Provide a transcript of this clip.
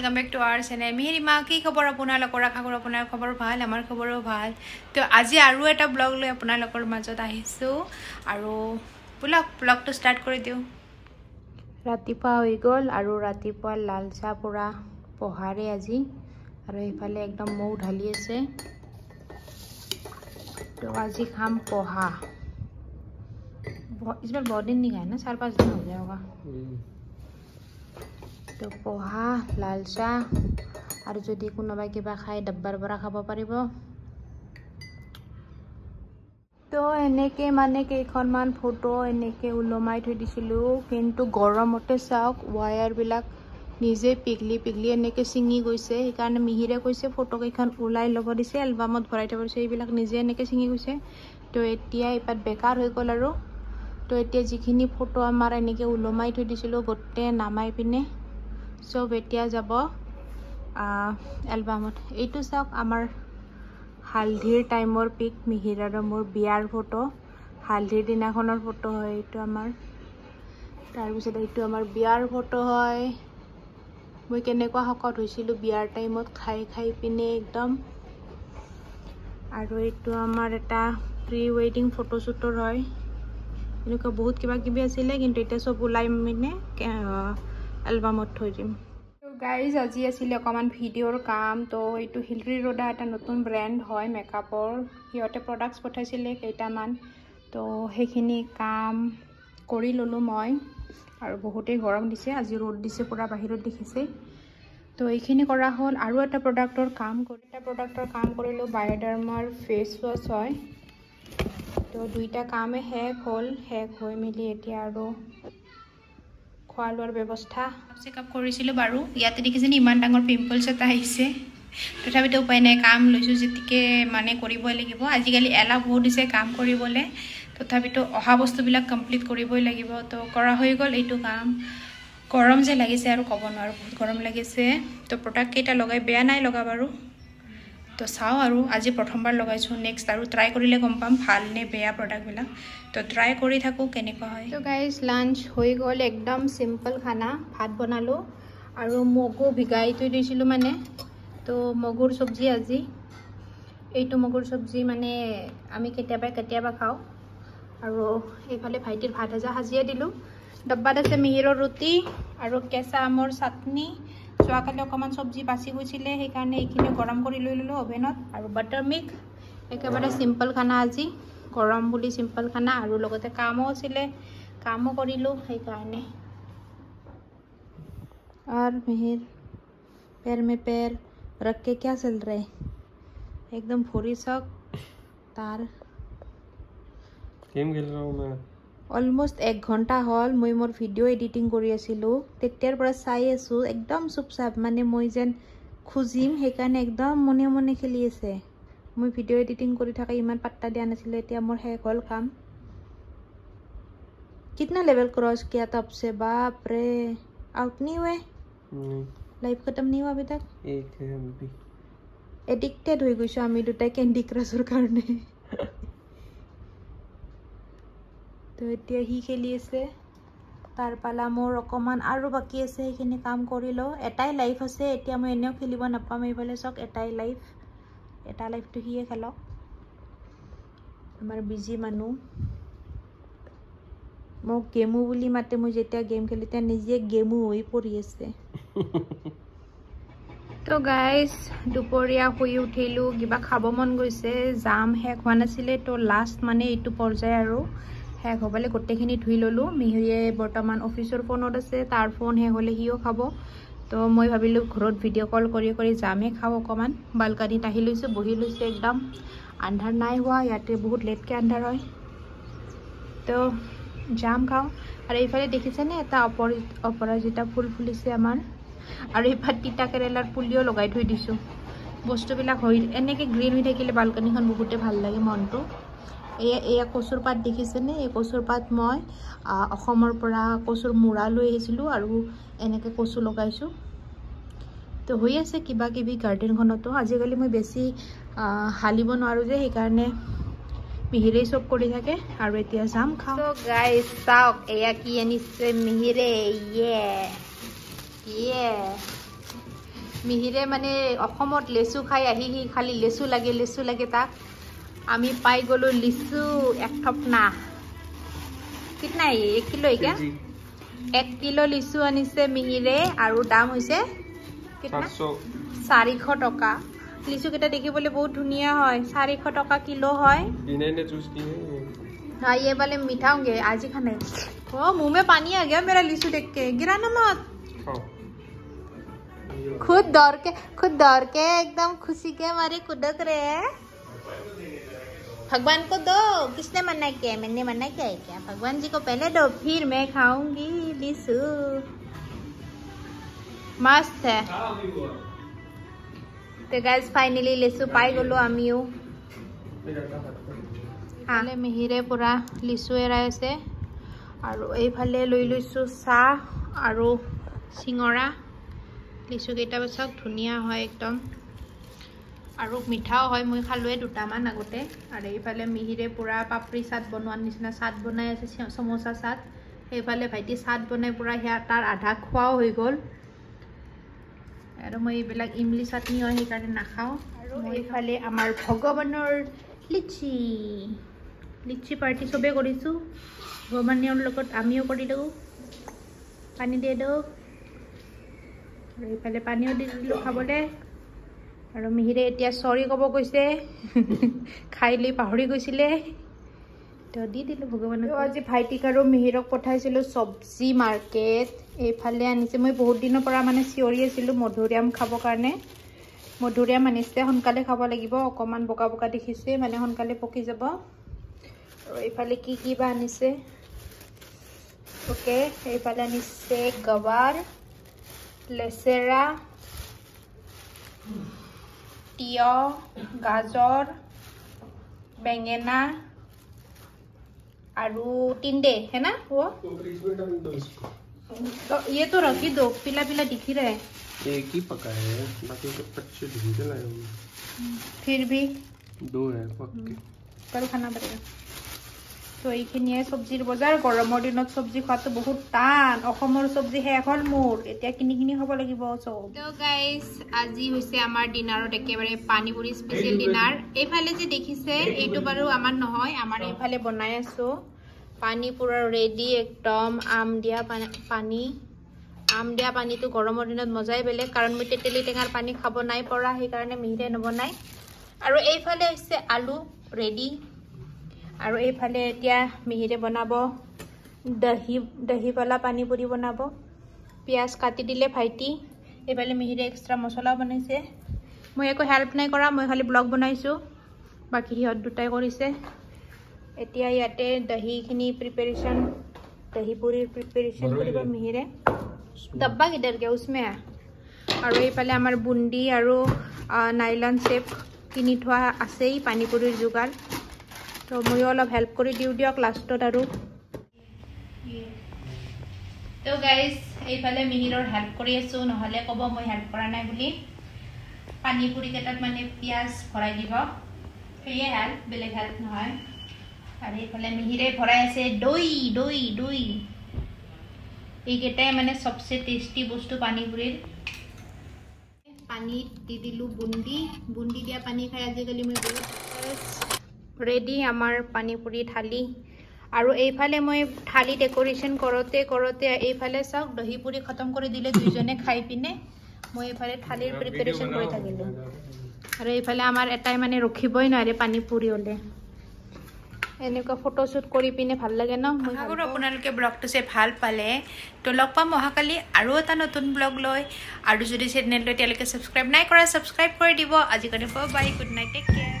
Welcome back to our channel মিহিৰি মা কি খবৰ আপোনালোকৰ আশা কৰোঁ আপোনাৰ খবৰ ভাল আমাৰ খবৰো ভাল তো আজি আৰু এটা ব্লগ লৈ আপোনালোকৰ মাজত আহিছোঁ আৰু ব্লগ ব্লগটো ষ্টাৰ্ট কৰি দিওঁ ৰাতিপুৱা হৈ গ'ল আৰু ৰাতিপুৱা লালচাহ চাহ পৰা পোহাৰে আজি আৰু এইফালে একদম মৌ ঢালি আছে তো আজি খাম পোহা বহুত বহুত দিন নিখায় না চাৰ পাঁচদিন হৈ যায় তো পোহা লাল চাহ আৰু যদি কোনোবাই কিবা খায় ডাব্বাৰ পৰা খাব পাৰিব তো এনেকে মানে কেইখনমান ফটো এনেকে ওলমাই থৈ দিছিলোঁ কিন্তু গৰমতে চাওক ৱায়াৰবিলাক নিজে পিঘলি পিঘলি এনেকৈ ছিঙি গৈছে সেইকাৰণে মিহিৰে কৈছে ফটোকেইখন ওলাই ল'ব দিছে এলবামত ভৰাই থ'ব দিছে এইবিলাক নিজে এনেকৈ ছিঙি গৈছে তো এতিয়া এইপাত বেকাৰ হৈ গ'ল আৰু তো এতিয়া যিখিনি ফটো আমাৰ এনেকৈ ওলমাই থৈ দিছিলোঁ গোটেই নামাই পিনে চব এতিয়া যাব এলবামত এইটো চাওক আমাৰ হালধিৰ টাইমৰ পিক মিহিৰ আৰু মোৰ বিয়াৰ ফটো হালধিৰ দিনাখনৰ ফটো হয় এইটো আমাৰ তাৰপিছত এইটো আমাৰ বিয়াৰ ফটো হয় মই কেনেকুৱা শকত হৈছিলোঁ বিয়াৰ টাইমত খাই খাই পিনে একদম আৰু এইটো আমাৰ এটা প্ৰি ৱেডিং ফটোশ্বুটৰ হয় এনেকুৱা বহুত কিবা কিবি আছিলে কিন্তু এতিয়া চব ওলাই মানে এলবামত থৈ দিম গাইজ আজি আছিলে অকণমান ভিডিঅ'ৰ কাম তো এইটো হিলৰী ৰোডা এটা নতুন ব্ৰেণ্ড হয় মেকআপৰ সিহঁতে প্ৰডাক্টছ পঠাইছিলে কেইটামান তো সেইখিনি কাম কৰি ল'লোঁ মই আৰু বহুতেই গৰম দিছে আজি ৰ'দ দিছে পূৰা বাহিৰত দেখিছে তো এইখিনি কৰা হ'ল আৰু এটা প্ৰডাক্টৰ কাম কৰি এটা প্ৰডাক্টৰ কাম কৰিলোঁ বায়'ডাৰ্মাৰ ফেচ ৱাছ হয় তো দুইটা কামে শেষ হ'ল শেষ হৈ মেলি এতিয়া আৰু খোৱা লোৱাৰ ব্যৱস্থা চেকআপ কৰিছিলোঁ বাৰু ইয়াতে দেখিছে ইমান ডাঙৰ পিম্পলছ এটা আহিছে তথাপিতো উপায় নাই কাম লৈছোঁ যেতিকে মানে কৰিবই লাগিব আজিকালি এলাহ বহুত দিছে কাম কৰিবলৈ তথাপিতো অহা বস্তুবিলাক কমপ্লিট কৰিবই লাগিব তো কৰা হৈ গ'ল এইটো কাম গৰম যে লাগিছে আৰু ক'ব নোৱাৰোঁ বহুত গৰম লাগিছে তো প্ৰডাক্টকেইটা লগাই বেয়া নাই লগা বাৰু তো চাওঁ আৰু আজি প্ৰথমবাৰ লগাইছোঁ নেক্সট আৰু ট্ৰাই কৰিলে গম পাম ভাল নে বেয়া প্ৰডাক্টবিলাক তো ট্ৰাই কৰি থাকোঁ কেনেকুৱা হয় গাইজ লাঞ্চ হৈ গ'ল একদম চিম্পল খানা ভাত বনালোঁ আৰু মগু ভিগাই থৈ দিছিলোঁ মানে তো মগুৰ চব্জি আজি এইটো মগুৰ চব্জি মানে আমি কেতিয়াবা কেতিয়াবা খাওঁ আৰু এইফালে ভাইটিৰ ভাত সাজা সাজিয়ে দিলোঁ ডবাত আছে মিহিৰৰ ৰুটি আৰু কেঁচা আমৰ চাটনি যোৱাকালি অকণমান চব্জি বাচি গৈছিলে সেইকাৰণে এইখিনি গৰম কৰি লৈ ল'লোঁ অ'ভেনত আৰু বাটাৰ মিল্ক একেবাৰে চিম্পল খানা আজি গৰম বুলি চিম্পল খানা আৰু লগতে কামো আছিলে কামো কৰিলোঁ সেইকাৰণে और मेहर पैर में पैर रख के क्या चल रहा है एकदम फोरी सक तार गेम खेल रहा हूँ मैं অলমষ্ট এক ঘণ্টা হ'ল মই মোৰ ভিডিঅ' এডিটিং কৰি আছিলোঁ তেতিয়াৰ পৰা চাই আছোঁ একদম চুপচাপ মানে মই যেন খুজিম সেইকাৰণে একদম মনে মনে খেলি আছে মই ভিডিঅ' এডিটিং কৰি থাকে ইমান পাত্তা দিয়া নাছিলোঁ এতিয়া মোৰ শেষ হ'ল কাম কিতনা লেভেল ক্ৰছ কিয়া তপছে বাপ ৰে আউট নিওৱে লাইফ খতম নিওঁ আবি তাক এডিক্টেড হৈ গৈছোঁ আমি দুটাই কেণ্ডি ক্ৰাছৰ কাৰণে তো এতিয়া সি খেলি আছে তাৰপৰা মোৰ অকণমান আৰু বাকী আছে সেইখিনি কাম কৰি লওঁ এটাই লাইফ আছে এতিয়া মই এনেও খেলিব নাপাম এইফালে চাওক এটাই লাইফ এটা লাইফটো সিয়ে খেলক আমাৰ বিজি মানুহ মোক গেমু বুলি মাতে মই যেতিয়া গেম খেলোঁ তেতিয়া নিজে গেমু হৈ পৰি আছে তো গাইজ দুপৰীয়া শুই উঠিলোঁ কিবা খাব মন গৈছে যাম শেষ হোৱা নাছিলে তো লাষ্ট মানে এইটো পৰ্যায় আৰু শেষ হবলে গোটেইখিনি ধুই ললোঁ মিহিয়ে বৰ্তমান অফিচৰ ফোনত আছে তাৰ ফোন শেষ হ'লে সিও খাব তো মই ভাবিলোঁ ঘৰত ভিডিঅ' কল কৰি কৰি যামেই খাওঁ অকণমান বালকানিত আহি লৈছোঁ বহি লৈছোঁ একদম আন্ধাৰ নাই হোৱা ইয়াতে বহুত লেটকৈ আন্ধাৰ হয় তো যাম খাওঁ আৰু এইফালে দেখিছেনে এটা অপৰি অপৰাজিতা ফুল ফুলিছে আমাৰ আৰু এইফালে কেৰেলাৰ পুলিও লগাই থৈ দিছোঁ বস্তুবিলাক হৈ এনেকৈ গ্ৰীণ হৈ থাকিলে বালকনিখন বহুতে ভাল লাগে মনটো এয়া কচুৰ পাত দেখিছেনে এই কচুৰ পাত মই অসমৰ পৰা কচুৰ মূৰা লৈ আহিছিলোঁ আৰু এনেকৈ কচু লগাইছোঁ তো হৈ আছে কিবা কিবি গাৰ্ডেনখনতো আজিকালি মই বেছি হালিব নোৱাৰোঁ যে সেইকাৰণে মিহিৰেই চব কৰি থাকে আৰু এতিয়া যাম খাওঁ গাই চাওক এয়া কি আনিছে মিহিৰে মিহিৰে মানে অসমত লেচু খাই আহি সি খালী লেচু লাগে লেচু লাগে তাক আমি পাই গলো লিচু এক থপনা কিনা এক কিলো এগা এক কিলো লিচু আনিছে মিহিৰে আৰু দাম হয়েছে চারিশ টাকা লিচু কেটা দেখবলে বহু ধুনিয়া হয় চারিশ টাকা কিলো হয় ইয়ে বালে মিঠাওগে আজি খানে ও মুমে পানি আগে মেরা লিচু দেখকে গিরা নামত খুব দৰকে খুব দৰকে একদম খুচিকে মাৰি কুদক ৰে भगवान को दो किसने मना किया है मैंने मना किया है क्या भगवान जी को पहले दो फिर मैं खाऊंगी लिसु मस्त है तो गैस फाइनली लिसु पाई बोलो अमीओ हाँ मिहिरे पूरा लिसुए से और ये फाले लैसो सह और शिंगरा लिचुक पास धुनिया है एकदम तो। আৰু মিঠাও হয় মই খালোৱে দুটামান আগতে আৰু এইফালে মিহিৰে পূৰা পাপৰি চাট বনোৱাৰ নিচিনা চাট বনাই আছে চমচা চাট সেইফালে ভাইটি চাট বনাই পূৰা সেয়া তাৰ আধা খোৱাও হৈ গ'ল আৰু মই এইবিলাক ইমলি চাটনি হয় সেইকাৰণে নাখাওঁ আৰু এইফালে আমাৰ ভগৱানৰ লিচি লিচি পাৰ্টি চবেই কৰিছোঁ ভগৱানৰ লগত আমিও কৰি দিওঁ পানী দিয়ে দিওঁ আৰু এইফালে পানীও দি দিলোঁ খাবলৈ আৰু মিহিৰে এতিয়া চৰি ক'ব গৈছে খাই লৈ পাহৰি গৈছিলে তো দি দিলোঁ ভগৱানক আজি ভাইটিক আৰু মিহিৰক পঠাইছিলোঁ চব্জি মাৰ্কেট এইফালে আনিছে মই বহুত দিনৰ পৰা মানে চিঞৰি আছিলোঁ মধুৰিয়াম খাবৰ কাৰণে মধুৰিয়াম আনিছে সোনকালে খাব লাগিব অকণমান বোকা বোকা দেখিছে মানে সোনকালে পকি যাব আৰু এইফালে কি কি বা আনিছে অ'কে এইফালে আনিছে গাৱাৰ লেচেৰা তিয় গাজৰ বেঙেনা আৰু टिंडे है ना वो तो ये तो रखी दो पीला पीला दिख ही रहा है एक ही पका है बाकी के कच्चे धुल के लाए फिर भी दो है पक्के कल खाना पड़ेगा সো এইখিনিয়ে চবজিৰ বজাৰ গৰমৰ দিনত সবজি খোৱাটো বহুত টান অসমৰ সবজি শেষ হল মোৰ এতিয়া কিনি কিনি হব লাগিব তো গাইস আজি হৈছে আমাৰ ডিনাৰত একেবাৰে পানিপুৰি স্পেচিয়েল ডিনাৰ এইফালে যে দেখিছে এইটো বাৰু আমাৰ নহয় আমাৰ এইফালে বনাই আছো পানী পানিপুৰা ৰেডি একদম আম দিয়া পানী আম দিয়া পানীটো গৰমৰ দিনত মজাই বেলেগ কাৰণ মই তেতেলী টেঙাৰ পানী খাব নাই পৰা সেইকাৰণে কাৰণে নবনাই আৰু এইফালে হৈছে আলু ৰেডি আৰু এইফালে এতিয়া মিহিৰে বনাব দহি দহি পানী পুৰি বনাব পিঁয়াজ কাটি দিলে ভাইটি এইফালে মিহিৰে এক্সট্ৰা মছলাও বনাইছে মই একো হেল্প নাই কৰা মই খালি ব্লগ বনাইছোঁ বাকী সিহঁত দুটাই কৰিছে এতিয়া ইয়াতে দহিখিনি প্ৰিপেৰেশ্যন দহি পুৰি প্ৰিপেৰেশ্যন কৰিব মিহিৰে ডাব্বা কেইডালকে উচমেহা আৰু এইফালে আমাৰ বুন্দি আৰু নাইলন চেপ কিনি থোৱা আছেই পানী পুৰিৰ যোগাৰ তো ময়ো অলপ হেল্প করে দিও দিও লাস্টত আর তো গাইজ এইফালে মিহিরর হেল্প করে আছো নহলে কব মই হেল্প করা নাই বলি পানি পুরি কেটাত মানে পিঁয়াজ ভরাই দিব সেয়ে হেল্প বেলেগ হেল্প নহয় আর এইফালে মিহিরে ভরাই আছে দই দই দই এইকেটাই মানে সবচেয়ে টেস্টি বস্তু পানি পুরির পানীত দি দিলোঁ বুন্দি বুন্দি দিয়া পানী খাই আজিকালি মই বহুত ৰেডি আমাৰ পানী পুৰি থালি আৰু এইফালে মই থালি ডেকৰেশ্যন কৰোঁতে কৰোঁতে এইফালে চাওক দহি পুৰি খতম কৰি দিলে দুইজনে খাই পিনে মই এইফালে থালিৰ প্ৰিপেৰেশ্যন কৰি থাকিলোঁ আৰু এইফালে আমাৰ এটাই মানে ৰখিবই নোৱাৰে পানী পুৰি হ'লে এনেকুৱা ফটোশ্বুট কৰি পিনে ভাল লাগে ন মই ভাবোঁ আপোনালোকে ব্লগটো চাই ভাল পালে তো লগ পাম অহাকালি আৰু এটা নতুন ব্লগ লৈ আৰু যদি চেনেলটো এতিয়ালৈকে ছাবস্ক্ৰাইব নাই কৰা ছাবস্ক্ৰাইব কৰি দিব আজিকালি bye good night take care